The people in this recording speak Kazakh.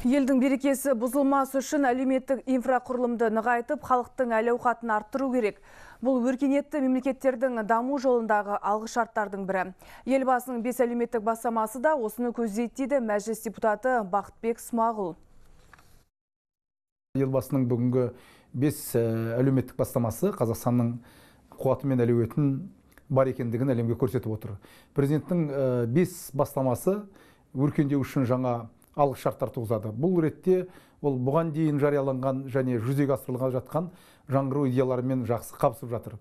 Елдің берекесі бұзылмас үшін әлеуметтік инфрақұрылымды нығайтып, халықтың әл ауқатын арттыру керек. Бұл өркениетті мемлекеттердің даму жолындағы алғы шарттардың бірі. Елбасының бес әлеуметтік бастамасы да осыны көздейттейді мәжіліс депутаты Бақытбек Смағұл. Елбасының бүгінгі бес әлеуметтік бастамасы Қазақстанның қуаты мен әлеуетін бар екендігін әлемге көрсетіп отыр. Президенттің бес бастамасы өркендеу үшін жаңа шарттар туғызады бұл ретте ол бұған дейін жарияланған және жүзеге асырылған жатқан жаңғыру идеяларымен жақсы қабысып жатыр